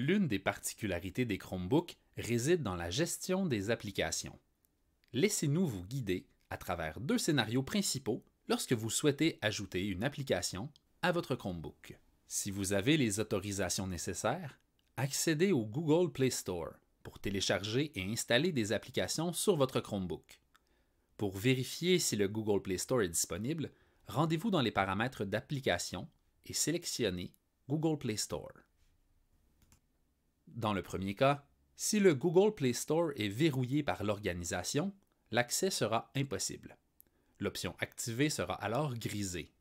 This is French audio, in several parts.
L'une des particularités des Chromebooks réside dans la gestion des applications. Laissez-nous vous guider à travers deux scénarios principaux lorsque vous souhaitez ajouter une application à votre Chromebook. Si vous avez les autorisations nécessaires, accédez au Google Play Store pour télécharger et installer des applications sur votre Chromebook. Pour vérifier si le Google Play Store est disponible, rendez-vous dans les paramètres d'application et sélectionnez Google Play Store. Dans le premier cas, si le Google Play Store est verrouillé par l'organisation, l'accès sera impossible. L'option Activer » sera alors grisée.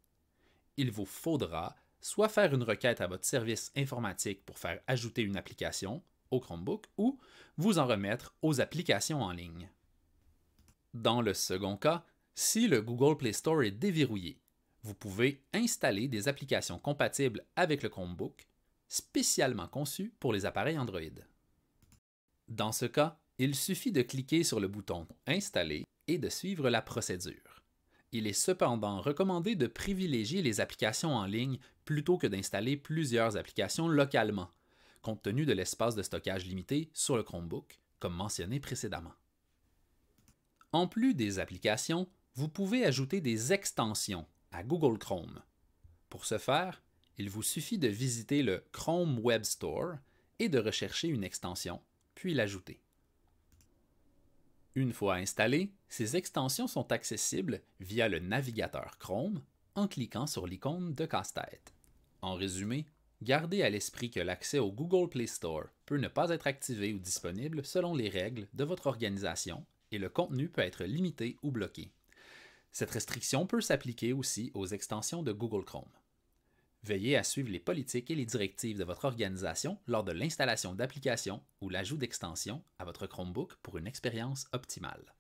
Il vous faudra soit faire une requête à votre service informatique pour faire ajouter une application au Chromebook ou vous en remettre aux applications en ligne. Dans le second cas, si le Google Play Store est déverrouillé, vous pouvez installer des applications compatibles avec le Chromebook spécialement conçu pour les appareils Android. Dans ce cas, il suffit de cliquer sur le bouton Installer et de suivre la procédure. Il est cependant recommandé de privilégier les applications en ligne plutôt que d'installer plusieurs applications localement, compte tenu de l'espace de stockage limité sur le Chromebook, comme mentionné précédemment. En plus des applications, vous pouvez ajouter des extensions à Google Chrome. Pour ce faire, il vous suffit de visiter le Chrome Web Store et de rechercher une extension, puis l'ajouter. Une fois installées, ces extensions sont accessibles via le navigateur Chrome en cliquant sur l'icône de casse-tête. En résumé, gardez à l'esprit que l'accès au Google Play Store peut ne pas être activé ou disponible selon les règles de votre organisation et le contenu peut être limité ou bloqué. Cette restriction peut s'appliquer aussi aux extensions de Google Chrome. Veillez à suivre les politiques et les directives de votre organisation lors de l'installation d'applications ou l'ajout d'extensions à votre Chromebook pour une expérience optimale.